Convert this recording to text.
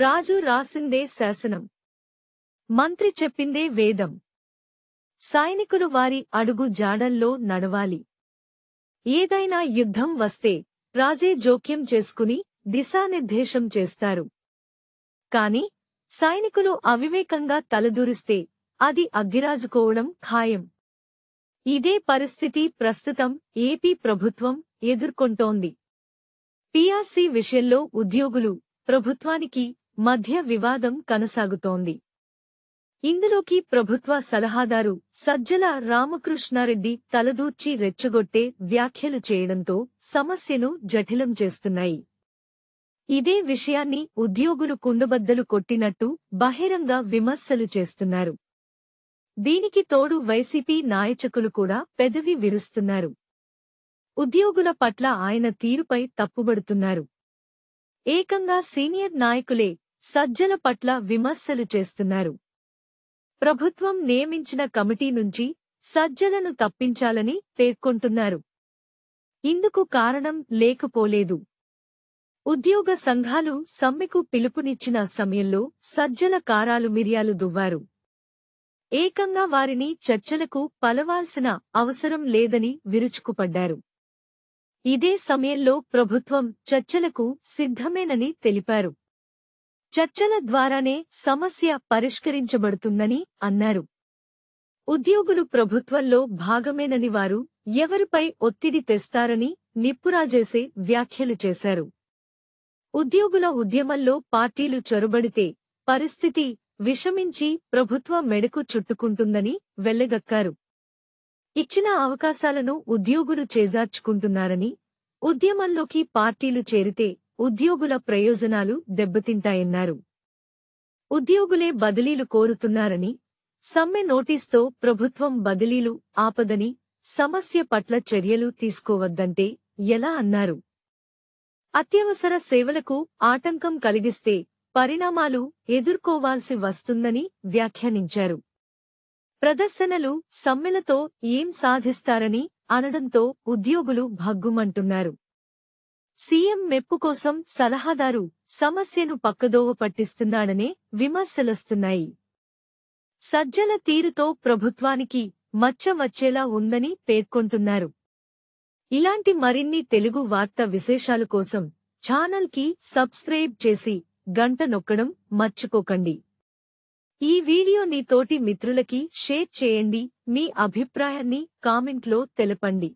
రాజు రాసిందే శాసనం మంత్రి చెప్పిందే వేదం సైనికులు వారి అడుగు జాడల్లో నడవాలి ఏదైనా యుద్ధం వస్తే రాజే జోక్యం చేసుకుని దిశానిర్దేశం చేస్తారు కాని సైనికులు అవివేకంగా తలదూరిస్తే అది అగ్గిరాజుకోవడం ఖాయం ఇదే పరిస్థితి ప్రస్తుతం ఏపీ ప్రభుత్వం ఎదుర్కొంటోంది పీఆర్సీ విషయంలో ఉద్యోగులు ప్రభుత్వానికి మధ్య వివాదం కొనసాగుతోంది ఇందులోకి ప్రభుత్వ సలహాదారు సజ్జల రామకృష్ణారెడ్డి తలదూర్చి రెచ్చగొట్టే వ్యాఖ్యలు చేయడంతో సమస్యను జఠిలం చేస్తున్నాయి ఇదే విషయాన్ని ఉద్యోగులు కుండబద్దలు కొట్టినట్టు బహిరంగ విమర్శలు చేస్తున్నారు దీనికి తోడు వైసీపీ నాయచకులు కూడా పెదవి విరుస్తున్నారు ఉద్యోగుల పట్ల ఆయన తీరుపై తప్పుబడుతున్నారు ఏకంగా సీనియర్ నాయకులే సజ్జల పట్ల విమర్శలు చేస్తున్నారు ప్రభుత్వం నియమించిన కమిటీ నుంచి సజ్జలను తప్పించాలని పేర్కొంటున్నారు ఇందుకు కారణం లేకపోలేదు ఉద్యోగ సంఘాలు సమ్మెకు పిలుపునిచ్చిన సమయంలో సజ్జల కారాలు మిరియాలు దువ్వారు ఏకంగా వారిని చర్చలకు పలవాల్సిన అవసరం లేదని విరుచుకుపడ్డారు ఇదే సమయంలో ప్రభుత్వం చర్చలకు సిద్ధమేనని తెలిపారు చర్చల ద్వారానే సమస్య పరిష్కరించబడుతుందని అన్నారు ఉద్యోగులు ప్రభుత్వంలో భాగమేనని వారు ఎవరిపై ఒత్తిడి తెస్తారని నిప్పురాజేసే వ్యాఖ్యలు చేశారు ఉద్యోగుల ఉద్యమంలో పార్టీలు చొరబడితే పరిస్థితి విషమించి ప్రభుత్వ మెడకు చుట్టుకుంటుందని వెళ్లగక్కారు ఇచ్చిన అవకాశాలను ఉద్యోగులు చేజార్చుకుంటున్నారని ఉద్యమంలోకి పార్టీలు చేరితే ఉద్యోగుల ప్రయోజనాలు దెబ్బతింటాయన్నారు ఉద్యోగులే బదిలీలు కోరుతున్నారని సమ్మె నోటీస్తో ప్రభుత్వం బదిలీలు ఆపదని సమస్య పట్ల చర్యలు తీసుకోవద్దంటే ఎలా అన్నారు అత్యవసర సేవలకు ఆటంకం కలిగిస్తే పరిణామాలు ఎదుర్కోవాల్సి వస్తుందని వ్యాఖ్యానించారు ప్రదర్శనలు సమ్మెలతో ఏం సాధిస్తారని అనడంతో ఉద్యోగులు భగ్గుమంటున్నారు సీఎం మెప్పు కోసం సలహాదారు సమస్యను పక్కదోవ పట్టిస్తున్నాడనే విమర్శలొస్తున్నాయి సజ్జల తీరుతో ప్రభుత్వానికి మచ్చ వచ్చేలా ఉందని పేర్కొంటున్నారు ఇలాంటి మరిన్ని తెలుగు వార్త విశేషాల కోసం ఛానల్కి సబ్స్క్రైబ్ చేసి గంట నొక్కడం మర్చిపోకండి ఈ వీడియో నీ తోటి మిత్రులకి షేర్ చేయండి మీ అభిప్రాయాన్ని కామెంట్లో తెలపండి